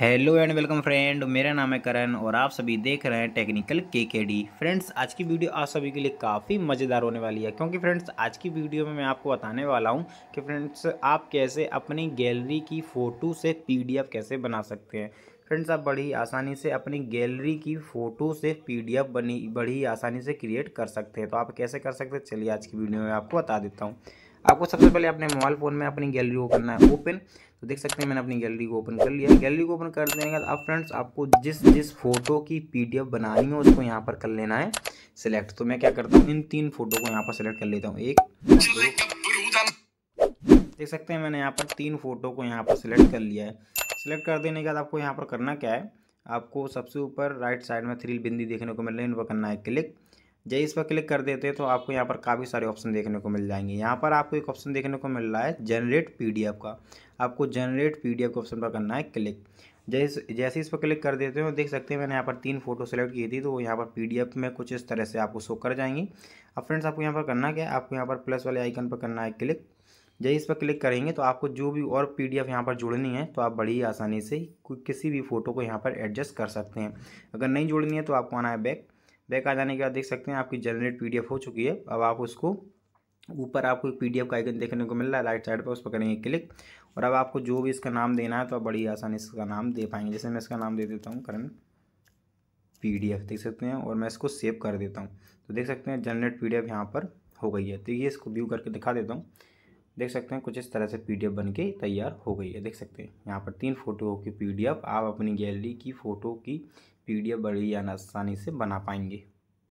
hello and welcome friend मेरा नाम है करण और आप सभी देख रहे हैं टेक्निकल के के डी फ्रेंड्स आज की वीडियो आप सभी के लिए काफ़ी मज़ेदार होने वाली है क्योंकि फ्रेंड्स आज की वीडियो में मैं आपको बताने वाला हूं कि फ्रेंड्स आप कैसे अपनी गैलरी की फ़ोटो से पीडीएफ कैसे बना सकते हैं फ्रेंड्स आप बड़ी आसानी से अपनी गैलरी की फ़ोटो से एफ़ बनी बड़ी आसानी से क्रिएट कर सकते हैं तो आप कैसे कर सकते हैं चलिए आज की वीडियो में आपको बता देता हूँ आपको सबसे पहले अपने मोबाइल फ़ोन में अपनी गैलरी को करना है ओपन तो देख सकते हैं मैंने अपनी गैलरी को ओपन कर लिया गैलरी को ओपन कर देने के बाद अब फ्रेंड्स आपको जिस जिस फोटो की पीडीएफ बनानी है उसको यहाँ पर कर लेना है सिलेक्ट तो मैं क्या करता हूँ इन तीन फोटो को यहाँ पर सिलेक्ट कर लेता हूँ एक देख सकते हैं मैंने यहाँ पर तीन फोटो को यहाँ पर सिलेक्ट कर लिया है सिलेक्ट कर देने के बाद आपको यहाँ पर करना क्या है आपको सबसे ऊपर राइट साइड में थ्री बिंदी देखने को मिल रही है उन पर करना है क्लिक जब इस पर क्लिक कर देते हैं तो आपको यहाँ पर काफ़ी सारे ऑप्शन देखने को मिल जाएंगे यहाँ पर आपको एक ऑप्शन देखने को मिल रहा है जनरेट पीडीएफ का आपको जनरेट पीडीएफ के ऑप्शन पर करना है क्लिक जैसे जैसे इस पर क्लिक कर देते हैं देख सकते हैं मैंने यहाँ पर तीन फोटो सेलेक्ट की थी तो वो यहाँ पर पीडीएफ में कुछ इस तरह से आपको शो कर जाएंगी अब फ्रेंड्स आपको यहाँ पर करना क्या है आपको यहाँ पर प्लस वाले आइकन पर करना है क्लिक जैसे इस पर क्लिक करेंगे तो आपको जो भी और पी डी एफ यहाँ पर जुड़नी है तो आप बड़ी आसानी से किसी भी फ़ोटो को यहाँ पर एडजस्ट कर सकते हैं अगर नहीं जुड़नी है तो आपको आना है बैक बैक आ जाने के बाद देख सकते हैं आपकी जनरेट पी हो चुकी है अब आप उसको ऊपर आपको पीडीएफ का आइकन देखने को मिल रहा है राइट साइड पर उस पर करेंगे क्लिक और अब आपको जो भी इसका नाम देना है तो आप बड़ी आसानी से इसका नाम दे पाएंगे जैसे मैं इसका नाम दे देता हूँ करंट पीडीएफ देख सकते हैं और मैं इसको सेव कर देता हूँ तो देख सकते हैं जनरेट पीडीएफ यहाँ पर हो गई है तो ये इसको व्यू करके दिखा देता हूँ देख सकते हैं कुछ इस तरह से पीडीएफ बन के तैयार हो गई है देख सकते हैं यहाँ पर तीन फोटो की पीडीएफ आप अपनी गैलरी की फ़ोटो की पीडीएफ बड़ी आसानी से बना पाएंगे